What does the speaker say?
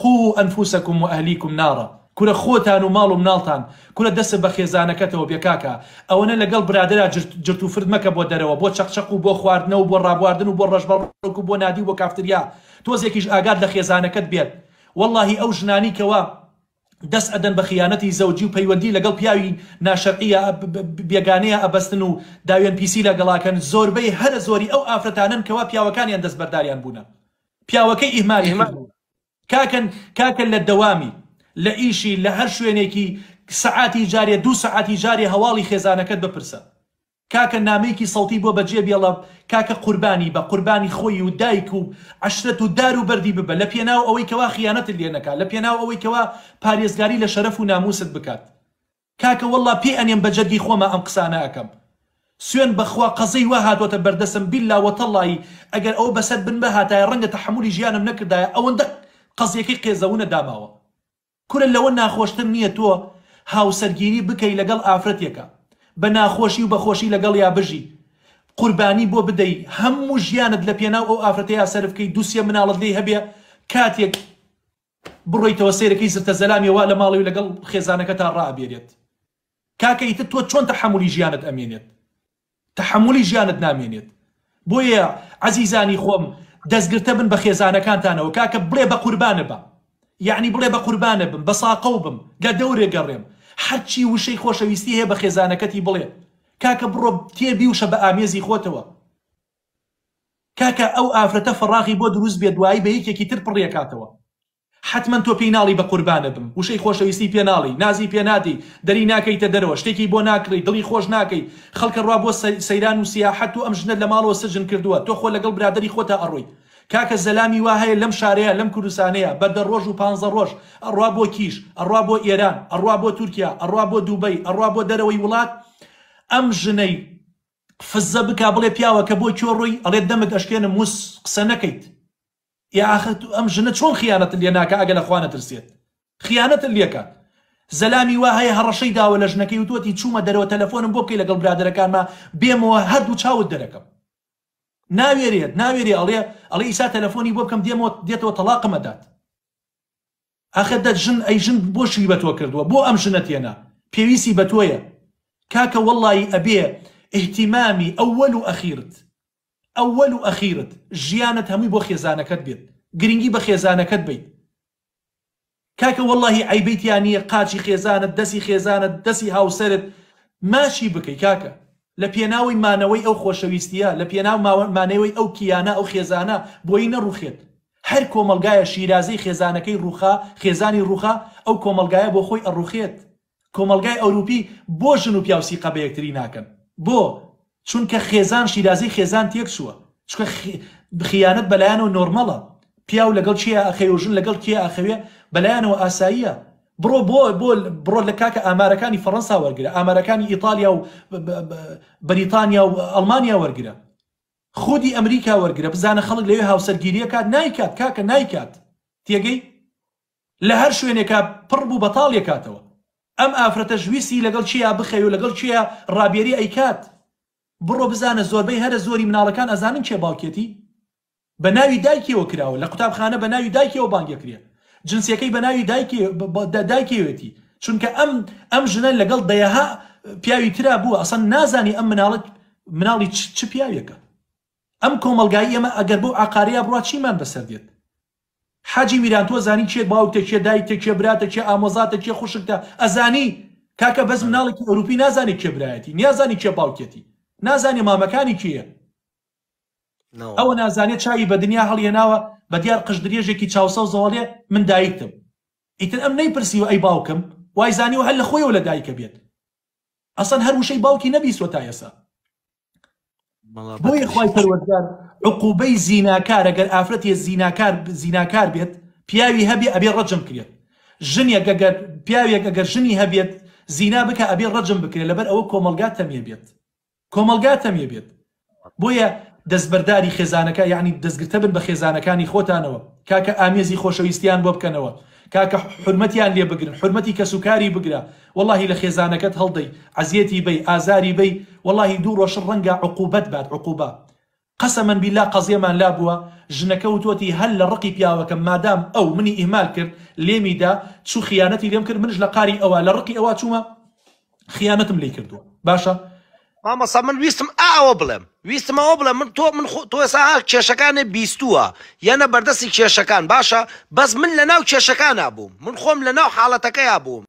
قو ئەنفوسەکم و ئەهلیکم ناڕە کورە خۆتان و ماڵ و مناڵتان کورە دەست بە خێزانەکەتەوە بێکاکە ئەوەنە لەگەڵ برادرا جرت و فردمەکە بۆ دەرەوە بۆ چەقچەق و بۆ خواردنەوە بۆ ڕابواردن و بۆ ڕژبەڵک و بۆ نادی و بۆ کافتریا تۆزێکیش ئاگات لە خێزانەکەت بێت واللهی ئەو ژنانی کەەوە دەست ئەدەن بە خیانەتی زەوجی و پەیوەندی لەگەڵ پیاوی ناشەرعە بێگانەیە ئەبەستن و داوێن پیسی لەگەڵاکەن زۆربەی هەرە زۆری ئەو ئافرەتانن کەوا پیاوەکانیان دەستبەرداریان بوون پیاوەکەی ئیماری كاكن كاكن للدوامي لايشي لهرشوينيكي ساعاتي جاريه دو ساعاتي جاريه هوالي خزانه كد برسا كاك ناميكي صوتي بو بجي بيلا كاك قرباني با قرباني خوي ودايكو عشره دارو بردي ببا لبينا اوي كوا خيانه اللي انا كان لبينا اوي كوا باريس غاري لشرف وناموس بكات كاك والله بي ان يمبجدي خوما ام قسانا اكم سوين بخوا قزي واحد وتبردسم بالله وتالله اجل او بسد بن بها تا رنجه تحملي جيانا منك دا او اندك قەزیەکەی قێزەونە داماوە کورە لەوە ناخۆشتر نییە تۆ هاوسەرگیری بکەی لەگەڵ ئافرەتێکە بە ناخۆشی و بەخۆشی لەگەڵ یا بژی قوربانی بۆ بدەیت هەموو ژیانت لە پێناو ئەو ئافرەتەیە سەرفکەی دووسە مناڵت لێ هەبێ کاتێک بڕۆیتەوە سیرەکەی زرتە زەلامیەوە لە ماڵی لەگەڵ خێزانەکە تا ڕابێرێت کاکەیتە تۆ چۆن تەحملی ژیانت ئەمێنێت تەحملی ژیانت نامێنێت بۆیە عزیزانی خۆم دەستگرتە بن بە خێزانەکانتانەوە کاکە بڵێ بە قوربانە بە یعنی بڵێ بە قوربانە بم بە ساقە بم گە دەورێ گەڕێم هەرچی وشەی خۆشەویستی هەیە بە خێزانەکەتی بڵێ کاکە بڕۆ تێبی وشە بە ئامێزی خۆتەوە کاکە ئەو ئافرەتە فەڕاغی بۆ دروست بێ دوایی بە یەکێکی تر پڕێکاتەوە حتمما تۆ پێیناڵی بە قوربانە بم وشەی خۆشەویستی پێناڵی نازی پێنادی دەری ناکەیتە دەرەوە شتێکی بۆ ناکڕی دڵی خۆش ناکەی خەڵکە ڕوا بۆ سەیران و سیاحت و ئەم ژنە لە ماڵەوە سژن کردووە تۆ خۆ لەگەڵ برادری خۆتە ئەڕۆی کاکە زەلامی وا هەیە لەم شارەیە لەم کوردستانەیە بەدە ڕۆژ و پ ڕۆژ ئەڕوا بۆ کیش ئەڕوا بۆ ئێران ئەڕوا بۆ تورکیا ئەڕوا بۆ دووبەی ئەڕوا بۆ دەرەوەی وڵات ئەم ژنەی فزە بک بڵێ پیاوە کە بۆ چۆڕۆی ئەڵێ دەمت ئەشکێنە مووس قسە نەکەیت يا اخي ام جنة شلون خيانة اللي ناكا اقل اخوانا ترسيت خيانة اللي كان زلامي وا هەیە هەڕەشەی داوە لە ژنەکەی و توەتی چوومە دەرەوە تەلەفۆنم بۆ بکەی لەگەڵ برادەکانمە بێمەوە هەردوو چاوت دەرەکەم ناوي ناوێری ناوي ئەڵێ ئیسا تەلەفۆنی بۆ بکەم دێمەوە دێتەوە تەلاقمەدات ئاخر دە جن اي جن بوشي شوی بە بو ام بۆ ينا ژنە تێنا پێویستی بە تۆیە کاکە وەڵی ئەبێ اهتیمامی ئەوەل ئەوەل و ئەخیرت ژیانت هەمووی بۆ خێزانەکەت بێت گرنگی بە خێزانەکەت بیت کاکە واللهی ئەیبیتیانە قاچی خێزانت دەسی خێزانت دەسی هاوسرت ماشی بکەی کاکە لە پێناوی مانەوەی ئەو خۆشەویستیە لە پێناو مانەوەی ئەو کیانە ئەو خێزانە بۆی نەڕوخێت هەر کۆمەلگایە شیرازەی خێزانەکەی ڕوخا خێزانی ڕوخا ئەو کۆمەلگایە بۆ خۆی ئەڕوخێت کۆمەلگای ئەوروپی بۆ ژن و پیاوسی قەبەیەکتری ناکەن بۆ چونکە خێزان شیرازی خێزان تێک چووە چکە خیانەت بەلایەنەوە نۆرمەڵە پیا و لەگەڵ چیە ئەخێوژن لەگەڵ کێ ئەخەوێ بەلایەنەوە ئاساییە بڕۆ بۆ بۆ بڕۆ لە کاکە ئامارەکانی فەڕەنسا وەرگرە ئامارەکانی ئیتالیا و بریتانیا و ئەلمانیا وەرگرە خودی ئەمریکا وەرگرە بزانە خەڵک لەوێ هاوسەرگیریە کات نایکات کاکە نایکات تێگەی لە هەر شوێنێکا پڕ بوو بەتاڵ یکاتەوە ئەم ئافرەتە ژویستی لەگەڵ چیا بخەوی و لەگەڵ چیە ڕابێری ئەیکات بڕۆ بزانە زۆربەی هەرە زۆری مناڵەکان ئەزانن چێ باوکێتی بە ناوی دایکیەوە کراوە لە قوتابخانە بە ناوی دایکەوە بانگەکرێ جنسیەکەی بە ناوی دایکێوێتی چونکە ئەم ئەم ژنە لەگەڵ دەیەها پیاوی ترا بووە ئەسەن نازانی ئەم مناڵت مناڵی چ پیاوێکە ئەم کۆمەلگایی ئەمە ئەگەر بۆ ئاقاریا بڕات چیمان بەسەر دێت حاجی میران تۆ زانی چێ باوتێکێ دایکێکێ براتێکێ ئامۆزاتێکێ خوشکتە ئەزانی کاکە بەس مناڵێکی ئەوروپی نازانی کێبرایەتی نیازانی کێ باوکێتی نازانی نازانێ مامەکانی کیە او نازانی چایی بە دنیا هەڵیێناوە بە دیار قش درێژێکی چاوسە و زوالی من دایکتم ایتن ئیتر ئەم و ای باوکم و ای زانی و هەر لە خۆیەوە لە دایکە بێت ئەسان هەر وشەی باوکی نەبیسوە تا ئێسا بۆیە خی پەروەردار عقوبەی زیناکار ئەگەر ئافرەتی زیناکار زیناکار بێت پیاوی هبی ابی رجم کرێت جنی اگر پیاوێک اگر جنی هەبێت زینا بکه ابی رجم بکرێت لبر او کۆمەلگات تەمیە بێت کۆمەلگاتەمیە بێت بۆیە دەستبەرداری خێزانەکە یعنی دەستگرتە بن بە خێزانەکانی خۆتانەوە کاکە ئامێزی خۆشەویستیان بۆ بکەنەوە کاکە حرمەتیان لێ بگرن حرمەتی کە سوکاری بگرە واللهی لە خێزانەکەت هەڵدەی عزیەتی بی ئازاری بی واللهی دوو ڕۆژ ڕەنگە عقوبەت بات عقوبە قسە من بیلا قەزیەمان لا بووە ژنەکە و تۆتی هەل لە ڕقی پیاوەکەم مادام ئەو منی ئیمال کرد لێمیدا چوو خیانەتی لێم کرد منش لە قاری ئەوە لە ڕقی ئەوە چوومە خیانەتم لی کردووە باشە مامەسا من ویستم ئاوە بڵێم ویستمەوە بڵێ من تۆ من تۆ ئێسا کێشەکانە بیستووە یەنە بەردەستی کێشەکان باشە بەس من لە ناو کێشەکانە بووم من خۆم لە ناو حاڵەتەکەیا بووم